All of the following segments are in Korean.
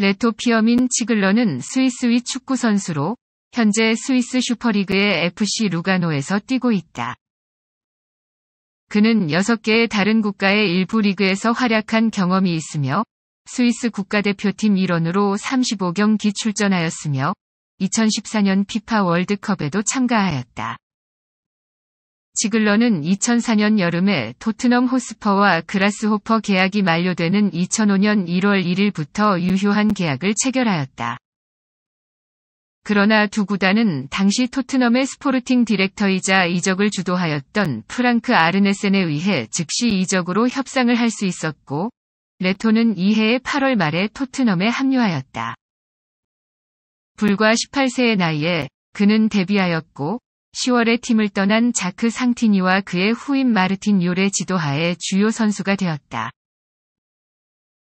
레토 피어민 치글러는 스위스위 축구 선수로 현재 스위스 슈퍼리그의 FC 루가노에서 뛰고 있다. 그는 6개의 다른 국가의 일부 리그에서 활약한 경험이 있으며 스위스 국가대표팀 일원으로 35경기 출전하였으며 2014년 피파 월드컵에도 참가하였다. 지글러는 2004년 여름에 토트넘 호스퍼와 그라스호퍼 계약이 만료되는 2005년 1월 1일부터 유효한 계약을 체결하였다. 그러나 두 구단은 당시 토트넘의 스포르팅 디렉터이자 이적을 주도하였던 프랑크 아르네센에 의해 즉시 이적으로 협상을 할 수 있었고, 레토는 이해의 8월 말에 토트넘에 합류하였다. 불과 18세의 나이에 그는 데뷔하였고, 10월에 팀을 떠난 자크 상티니와 그의 후임 마르틴 요레 지도하에 주요 선수가 되었다.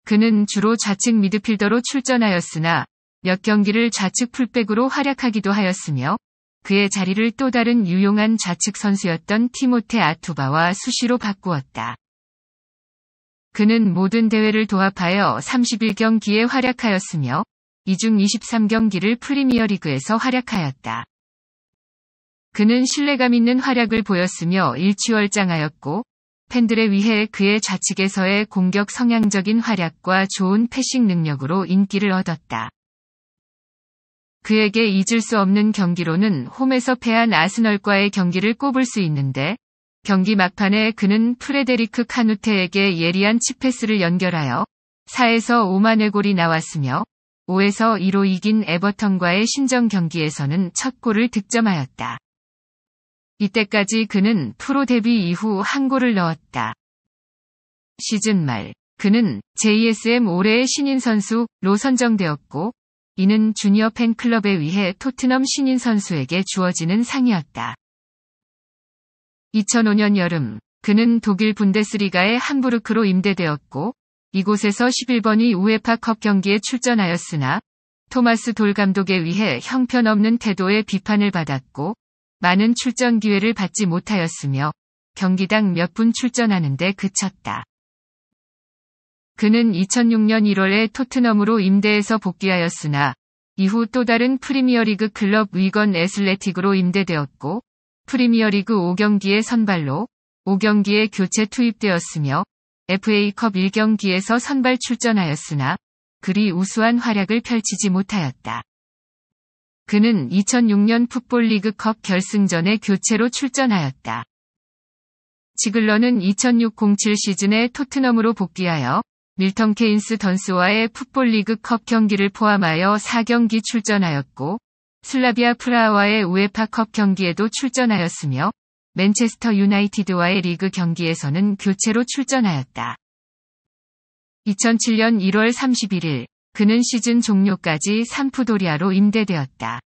그는 주로 좌측 미드필더로 출전하였으나 몇 경기를 좌측 풀백으로 활약하기도 하였으며 그의 자리를 또 다른 유용한 좌측 선수였던 티모테 아투바와 수시로 바꾸었다. 그는 모든 대회를 도합하여 31경기에 활약하였으며 이 중 23경기를 프리미어리그에서 활약하였다. 그는 신뢰감 있는 활약을 보였으며 일취월장하였고 팬들의위해 그의 좌측에서의 공격 성향적인 활약과 좋은 패싱 능력으로 인기를 얻었다. 그에게 잊을 수 없는 경기로는 홈에서 패한 아스널과의 경기를 꼽을 수 있는데 경기 막판에 그는 프레데리크 카누테에게 예리한 치패스를 연결하여 4에서 5만의 골이 나왔으며 5에서 2로 이긴 에버턴과의 신정 경기에서는 첫 골을 득점하였다. 이때까지 그는 프로 데뷔 이후 한 골을 넣었다. 시즌 말, 그는 JSM 올해의 신인 선수로 선정되었고, 이는 주니어 팬클럽에 의해 토트넘 신인 선수에게 주어지는 상이었다. 2005년 여름, 그는 독일 분데스리가의 함부르크로 임대되었고, 이곳에서 11번이 우에파컵 경기에 출전하였으나, 토마스 돌 감독에 의해 형편없는 태도의 비판을 받았고, 많은 출전 기회를 받지 못하였으며 경기당 몇 분 출전하는데 그쳤다. 그는 2006년 1월에 토트넘으로 임대해서 복귀하였으나 이후 또 다른 프리미어리그 클럽 위건 에슬레틱으로 임대되었고 프리미어리그 5경기에 선발로 5경기에 교체 투입되었으며 FA컵 1경기에서 선발 출전하였으나 그리 우수한 활약을 펼치지 못하였다. 그는 2006년 풋볼리그컵 결승전에 교체로 출전하였다. 지글러는 2006-07 시즌에 토트넘으로 복귀하여 밀턴 케인스 던스와의 풋볼리그컵 경기를 포함하여 4경기 출전하였고 슬라비아 프라하와의 우에파컵 경기에도 출전하였으며 맨체스터 유나이티드와의 리그 경기에서는 교체로 출전하였다. 2007년 1월 31일 그는 시즌 종료까지 산푸도리아로 임대되었다.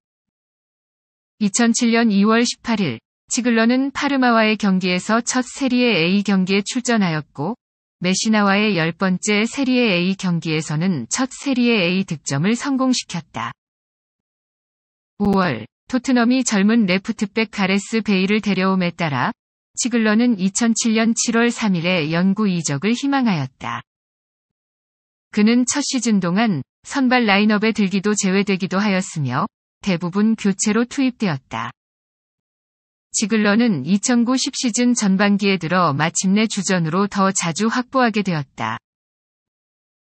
2007년 2월 18일 치글러는 파르마와의 경기에서 첫 세리에 A 경기에 출전하였고 메시나와의 열번째 세리에 A 경기에서는 첫 세리에 A 득점을 성공시켰다. 5월 토트넘이 젊은 레프트백 가레스 베일을 데려옴에 따라 치글러는 2007년 7월 3일에 연구 이적을 희망하였다. 그는 첫 시즌 동안 선발 라인업에 들기도 제외되기도 하였으며 대부분 교체로 투입되었다. 지글러는 2009 10시즌 전반기에 들어 마침내 주전으로 더 자주 확보하게 되었다.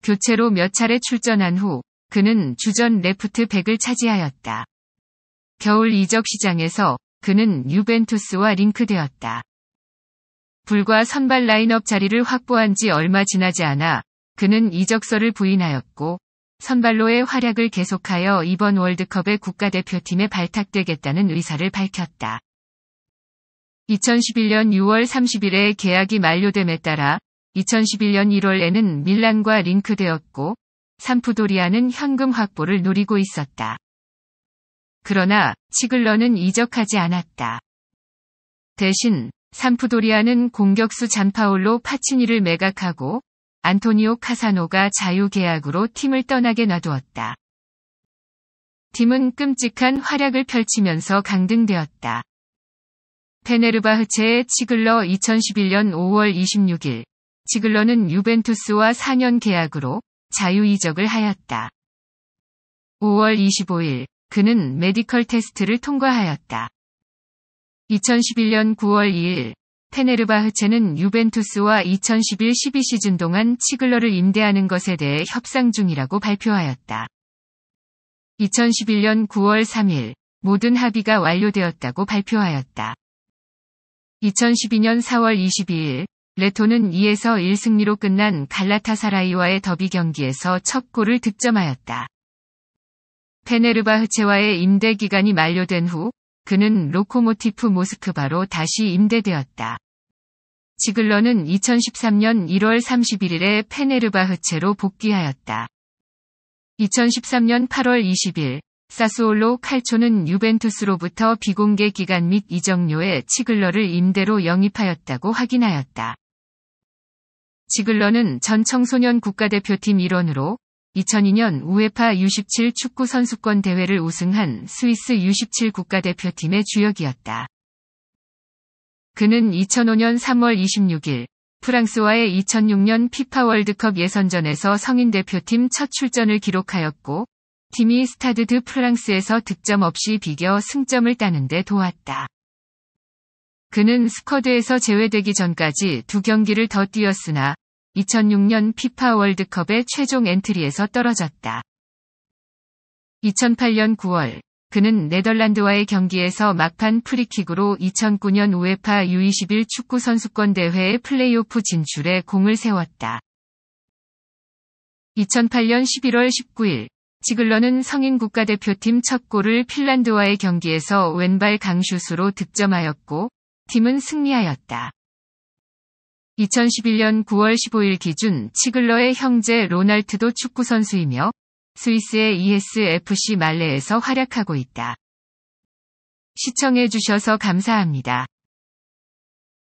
교체로 몇 차례 출전한 후 그는 주전 레프트 백을 차지하였다. 겨울 이적 시장에서 그는 유벤투스와 링크되었다. 불과 선발 라인업 자리를 확보한 지 얼마 지나지 않아 그는 이적설을 부인하였고 선발로의 활약을 계속하여 이번 월드컵의 국가대표팀에 발탁되겠다는 의사를 밝혔다. 2011년 6월 30일에 계약이 만료됨에 따라 2011년 1월에는 밀란과 링크되었고 삼푸도리아는 현금 확보를 노리고 있었다. 그러나 치글러는 이적하지 않았다. 대신 삼푸도리아는 공격수 잔파올로 파치니를 매각하고 안토니오 카사노가 자유계약으로 팀을 떠나게 놔두었다. 팀은 끔찍한 활약을 펼치면서 강등되었다. 페네르바흐체의 치글러 2011년 5월 26일, 치글러는 유벤투스와 4년 계약으로 자유 이적을 하였다. 5월 25일, 그는 메디컬 테스트를 통과하였다. 2011년 9월 2일, 페네르바흐체는 유벤투스와 2011-12 시즌 동안 치글러를 임대하는 것에 대해 협상 중이라고 발표하였다. 2011년 9월 3일 모든 합의가 완료되었다고 발표하였다. 2012년 4월 22일 레토는 2에서 1승리로 끝난 갈라타사라이와의 더비 경기에서 첫 골을 득점하였다. 페네르바흐체와의 임대 기간이 만료된 후 그는 로코모티프 모스크바로 다시 임대되었다. 지글러는 2013년 1월 31일에 페네르바흐체로 복귀하였다. 2013년 8월 20일 사수올로 칼초는 유벤투스로부터 비공개 기간 및 이적료에 치글러를 임대로 영입하였다고 확인하였다. 치글러는전 청소년 국가대표팀 일원으로 2002년 우에파 U17 축구 선수권 대회를 우승한 스위스 U17 국가대표팀의 주역이었다. 그는 2005년 3월 26일 프랑스와의 2006년 피파 월드컵 예선전에서 성인 대표팀 첫 출전을 기록하였고 팀이 스타드 드 프랑스에서 득점 없이 비겨 승점을 따는데 도왔다. 그는 스쿼드에서 제외되기 전까지 두 경기를 더 뛰었으나 2006년 피파 월드컵의 최종 엔트리에서 떨어졌다. 2008년 9월 그는 네덜란드와의 경기에서 막판 프리킥으로 2009년 우에파 U21 축구 선수권 대회의 플레이오프 진출에 공을 세웠다. 2008년 11월 19일 치글러는 성인 국가대표팀 첫 골을 핀란드와의 경기에서 왼발 강슛으로 득점하였고 팀은 승리하였다. 2011년 9월 15일 기준 치글러의 형제 로날트도 축구선수이며 스위스의 ESFC 말레에서 활약하고 있다. 시청해주셔서 감사합니다.